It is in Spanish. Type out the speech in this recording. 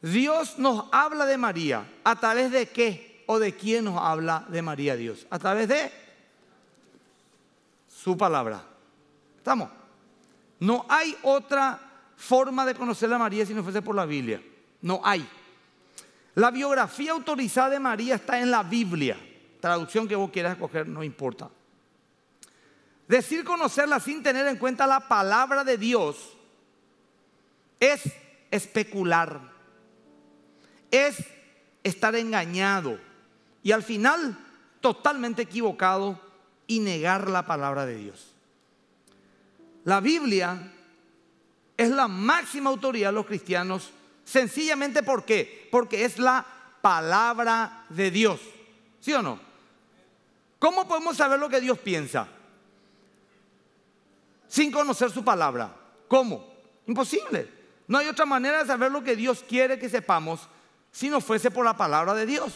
Dios nos habla de María. ¿A través de qué o de quién nos habla de María Dios? A través de su palabra. ¿Estamos? No hay otra forma de conocer a María si no fuese por la Biblia. No hay. La biografía autorizada de María está en la Biblia. Traducción que vos quieras escoger, no importa. Decir conocerla sin tener en cuenta la palabra de Dios es especular es estar engañado y al final totalmente equivocado y negar la palabra de Dios. La Biblia es la máxima autoridad de los cristianos, sencillamente ¿por qué? Porque es la palabra de Dios. ¿Sí o no? ¿Cómo podemos saber lo que Dios piensa? Sin conocer su palabra. ¿Cómo? Imposible. No hay otra manera de saber lo que Dios quiere que sepamos si no fuese por la palabra de Dios.